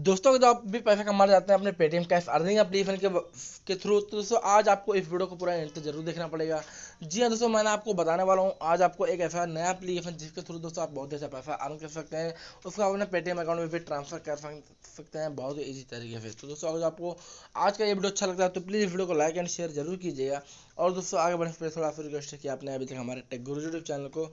दोस्तों अगर आप भी पैसा कमा जाते हैं अपने पेटीएम कैश अर्निंग एप्लीकेशन के के थ्रू तो दोस्तों आज आपको इस वीडियो को पूरा एंड तक जरूर देखना पड़ेगा जी हाँ दोस्तों मैंने आपको बताने वाला हूँ आज आपको एक ऐसा नया एप्लीकेशन जिसके थ्रू दोस्तों आप बहुत अच्छा पैसा अर्न कर सकते हैं उसको आप अपने पेटीएम अकाउंट में भी ट्रांसफर कर सकते हैं बहुत ही ईजी तरीके से तो दोस्तों अगर आपको आज का ये वीडियो अच्छा लगता है तो प्लीज़ वीडियो को लाइक एंड शेयर जरूर कीजिएगा और दोस्तों आगे बढ़ने से पहले थोड़ा सा रिक्वेस्ट है कि आपने अभी तक हमारे टेक गुरु यूट्यूब चैनल को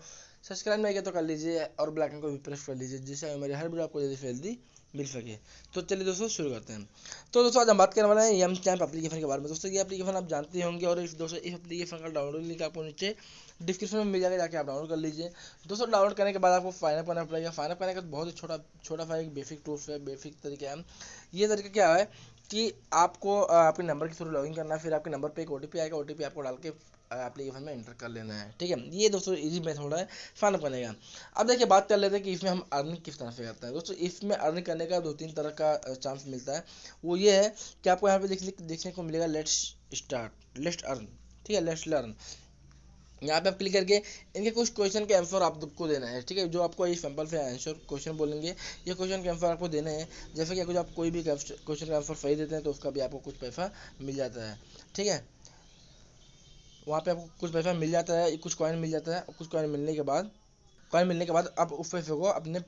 सब्सक्राइब नहीं किया तो कर लीजिए और ब्लैक को भी प्रेस कर लीजिए जिससे हमारे हर वीडियो आपको जल्दी से जल्दी मिल सके तो चलिए दोस्तों शुरू करते हैं तो दोस्तों आज हम बात करने वाले हैं यम चैम्प एप्लीकेशन के बारे में दोस्तों ये एप्लीकेशन आप जानते होंगे और इस दोस्तों इस एप्लीकेशन का डाउनलोड लिंक आपको नीचे डिस्क्रिप्शन में मिल जाएगा जाके आप डाउनलोड कर लीजिए दोस्तों डाउनलोड करने के बाद आपको फाइनअप करना पड़ेगा फाइनअप करने का बहुत ही छोटा छोटा सा एक बेसिक टूल्स है बेसिक तरीका है ये तरीका क्या है कि आपको आपके नंबर के थ्रू लॉगिन करना है फिर आपके नंबर पे एक ओ आएगा ओ आपको डाल के एप्लीकेशन में एंटर कर लेना है ठीक है ये दोस्तों इजी मेथड है फन बनेगा अब देखिए बात कर लेते हैं कि इसमें हम अर्न किस तरह से करते हैं दोस्तों इसमें अर्न करने का दो तीन तरह का चांस मिलता है वो ये है कि आपको यहाँ पे देखने देखने को मिलेगा लेट्स स्टार्ट लेट्स अर्न ठीक है लेट्स लर्न यहाँ पे आप क्लिक करके इनके कुछ क्वेश्चन के आंसर आपको देना है ठीक है जो आपको ये सैम्पल से आंसर क्वेश्चन बोलेंगे ये क्वेश्चन के आंसर आपको देना है जैसे कि कुछ आप कोई भी क्वेश्चन का आंसर सही देते हैं तो उसका भी आपको कुछ पैसा मिल जाता है ठीक है वहाँ पे आपको कुछ पैसा मिल जाता है कुछ कॉइन मिल जाता है कुछ कॉइन मिलने के बाद कॉइन मिलने के बाद आप उस पैसे को अपने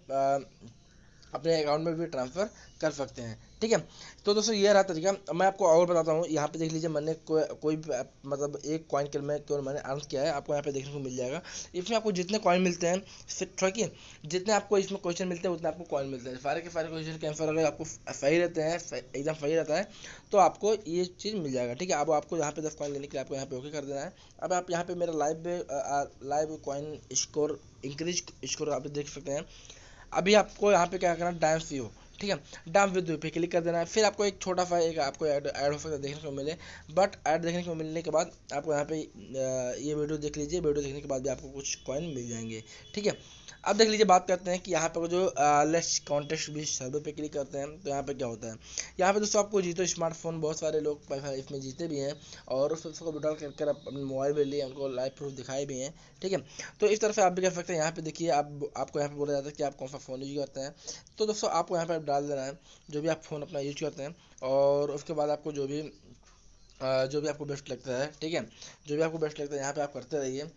अपने अकाउंट में भी ट्रांसफ़र कर सकते हैं ठीक है तो दोस्तों ये रहा तरीका मैं आपको और बताता हूँ यहाँ पे देख लीजिए मैंने को, कोई मतलब एक कॉइन के मैं क्यों तो मैंने अर्न किया है आपको यहाँ पे देखने को मिल जाएगा इसमें आपको जितने कॉइन मिलते हैं ठीक है जितने आपको इसमें क्वेश्चन मिलते हैं उतने आपको कॉइन मिलते हैं सारे के सारे क्वेश्चन के आंसर अगर आपको सही रहते हैं एकदम सही रहता है तो आपको ये चीज़ मिल जाएगा ठीक है अब आपको यहाँ पे दस कॉइन लेने के लिए आपको यहाँ पे ओके कर देना है अब आप यहाँ पे मेरा live live coin score increase score आप देख सकते हैं अभी आपको यहाँ पे क्या करना है सी व्यू ठीक है डम्प विद पे क्लिक कर देना है फिर आपको एक छोटा सा एक आपको ऐड ऐड हो सकता है देखने को मिले बट ऐड देखने को मिलने के बाद आपको यहाँ पे ये वीडियो देख लीजिए वीडियो देखने के बाद भी आपको कुछ कॉइन मिल जाएंगे ठीक है अब देख लीजिए बात करते हैं कि यहाँ पर जो लेट्स कॉन्टेस्ट भी सर्वे पे क्लिक करते हैं तो यहाँ पे क्या होता है यहाँ पे दोस्तों आपको जीतो स्मार्टफोन बहुत सारे लोग इसमें जीते भी हैं और उस उसको विड्रॉल कर कर अपने मोबाइल में लिए उनको लाइव प्रूफ दिखाए भी हैं ठीक है तो इस तरह से आप भी कर सकते हैं यहाँ पे देखिए आप आपको यहाँ पर बोला जाता है कि आप कौन सा फ़ोन यूज करते हैं तो दोस्तों आपको यहाँ पर डाल देना है जो भी आप फ़ोन अपना यूज करते हैं और उसके बाद आपको जो भी जो भी आपको बेस्ट लगता है ठीक है जो भी आपको बेस्ट लगता है यहाँ पे आप करते रहिए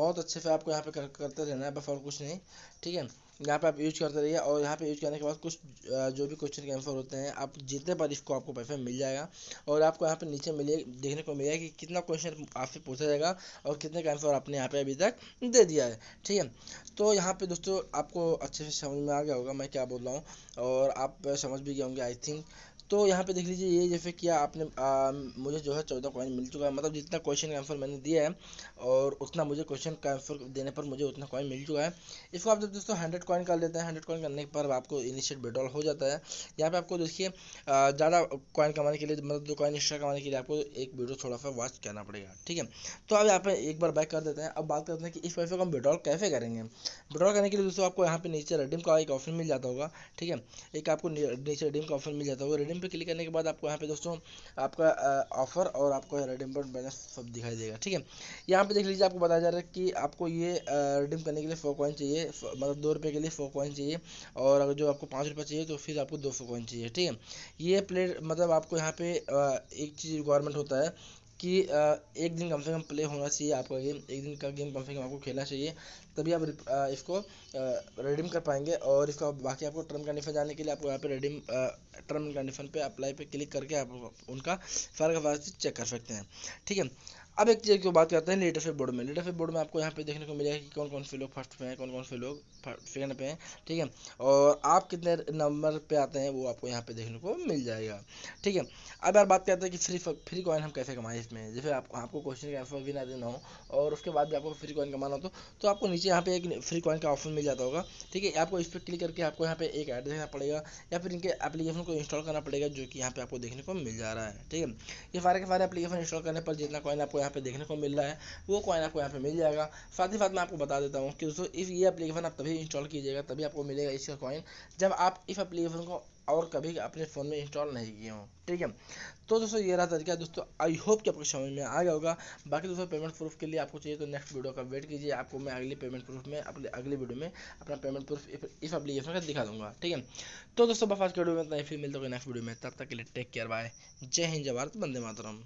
बहुत अच्छे से आपको यहाँ पे कर, करते रहना है बस और कुछ नहीं ठीक है यहाँ पे आप यूज करते रहिए और यहाँ पे यूज करने के बाद कुछ जो भी क्वेश्चन के आंसर होते हैं आप जितने पर इसको आपको पैसा मिल जाएगा और आपको यहाँ पे नीचे मिले देखने को मिलेगा कि कितना क्वेश्चन आपसे पूछा जाएगा और कितने का आंसर आपने यहाँ पे अभी तक दे दिया है ठीक है तो यहाँ पे दोस्तों आपको अच्छे से समझ में आ गया होगा मैं क्या बोल रहा हूँ और आप समझ भी गए होंगे आई थिंक तो यहाँ पे देख लीजिए ये जैसे किया आपने आ, मुझे जो है चौदह कॉइन मिल चुका है मतलब जितना क्वेश्चन का आंसर मैंने दिया है और उतना मुझे क्वेश्चन का आंसर देने पर मुझे उतना कॉइन मिल चुका है इसको आप जब दोस्तों हंड्रेड कॉइन कर लेते हैं हंड्रेड कॉइन करने पर आपको इनिशियल बेटॉल हो जाता है यहाँ पे आपको देखिए ज़्यादा कॉइन कमाने के लिए मतलब दो कॉइन एक्स्ट्रा कमाने के लिए आपको एक वीडियो थोड़ा सा वॉच करना पड़ेगा ठीक है तो अब यहाँ पर एक बार बैक कर देते हैं अब बात करते हैं कि इस पैसे को हम बेटॉल कैसे करेंगे विड्रॉ करने के लिए दोस्तों आपको यहाँ पे नीचे रिडीम का एक ऑप्शन मिल जाता होगा ठीक है एक आपको नीचे रिडीम का ऑप्शन मिल जाता होगा रिडीम पे क्लिक करने के बाद आपको यहाँ पे दोस्तों आपका ऑफर और आपको रिडीम पर बैलेंस सब दिखाई देगा ठीक है यहाँ पे देख लीजिए आपको बताया जा रहा है कि आपको ये रिडीम करने के लिए फोर कॉइन चाहिए मतलब दो के लिए फोर कॉइन चाहिए और अगर जो आपको पाँच चाहिए तो फिर आपको दो फोर कॉइन चाहिए ठीक है ये प्लेट मतलब आपको यहाँ पे एक चीज़ रिक्वायरमेंट होता है कि एक दिन कम से कम प्ले होना चाहिए आपका गेम एक दिन का गेम कम से कम आपको खेलना चाहिए तभी आप इसको रिडीम कर पाएंगे और इसका बाकी आपको टर्म कंडीशन जाने के लिए आपको यहाँ पे रिडीम टर्म कंडीशन पे अप्लाई पे क्लिक करके आप उनका फर्क चेक कर सकते हैं ठीक है अब एक चीज़ की बात करते हैं लीडरशिप बोर्ड में लीडरशिप बोर्ड में आपको यहाँ पे देखने को मिलेगा कि कौन कौन से लोग फर्स्ट पे हैं कौन कौन से लोग सेकंड पे हैं ठीक है और आप कितने नंबर पे आते हैं वो आपको यहाँ पे देखने को मिल जाएगा ठीक है अब यार बात करते हैं कि फ्री फ्री कॉइन हम कैसे कमाएं इसमें जैसे आप आपको क्वेश्चन का आंसर भी ना देना हो और उसके बाद भी आपको फ्री कॉइन कमाना हो तो, तो आपको नीचे यहाँ पे एक फ्री कॉइन का ऑप्शन मिल जाता होगा ठीक है आपको इस पर क्लिक करके आपको यहाँ पे एक ऐड देखना पड़ेगा या फिर इनके एप्लीकेशन को इंस्टॉल करना पड़ेगा जो कि यहाँ पे आपको देखने को मिल जा रहा है ठीक है ये सारे के सारे एप्लीकेशन इंस्टॉल करने पर जितना कॉइन आपको यहाँ पे देखने को मिल रहा है वो कॉइन आपको यहाँ पे मिल जाएगा साथ ही साथ मैं आपको बता देता हूँ कि दोस्तों इफ ये अपलीकेशन आप तभी इंस्टॉल कीजिएगा तभी आपको मिलेगा इसका कॉइन जब आप इस एप्लीकेशन को और कभी अपने फ़ोन में इंस्टॉल नहीं किए हों ठीक है तो दोस्तों ये रहा तरीका दोस्तों आई होप कि आपको समझ में आ गया होगा बाकी दोस्तों पेमेंट प्रूफ के लिए आपको चाहिए तो नेक्स्ट वीडियो का वेट कीजिए आपको मैं अगली पेमेंट प्रूफ में अपने अगली वीडियो में अपना पेमेंट प्रूफ इस अपलीकेशन का दिखा दूंगा ठीक है तो दोस्तों बफाज के वीडियो में इतना ही फिर मिलते हो नेक्स्ट वीडियो में तब तक के लिए टेक केयर बाय जय हिंद जय भारत मातरम